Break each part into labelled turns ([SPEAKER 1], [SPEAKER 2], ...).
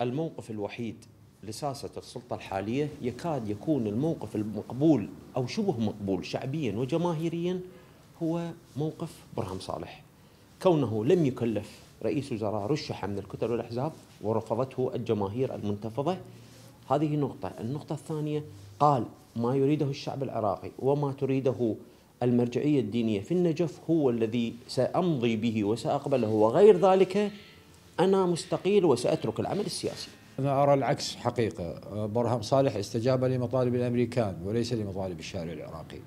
[SPEAKER 1] الموقف الوحيد لساسة السلطة الحالية يكاد يكون الموقف المقبول أو
[SPEAKER 2] شبه مقبول شعبيا وجماهيريا هو موقف برهم صالح كونه لم يكلف رئيس وزراء رشح من الكتل والأحزاب ورفضته الجماهير المنتفضة هذه نقطة النقطة الثانية قال ما يريده الشعب العراقي وما تريده المرجعية الدينية في النجف هو الذي سأمضي به وسأقبله وغير ذلك أنا مستقيل وسأترك العمل السياسي
[SPEAKER 3] أنا أرى العكس حقيقة برهم صالح استجاب لمطالب الأمريكان وليس لمطالب الشارع العراقي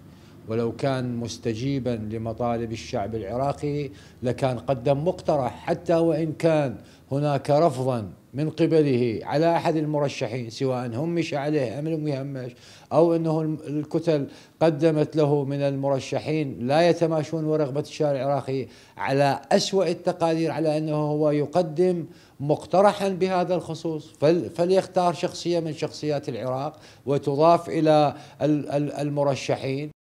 [SPEAKER 3] ولو كان مستجيبا لمطالب الشعب العراقي لكان قدم مقترح حتى وان كان هناك رفضا من قبله على احد المرشحين سواء همش عليه ام لم يهمش او انه الكتل قدمت له من المرشحين لا يتماشون ورغبه الشارع العراقي على اسوا التقادير على انه هو يقدم مقترحا بهذا الخصوص
[SPEAKER 1] فليختار شخصيه من شخصيات العراق وتضاف الى المرشحين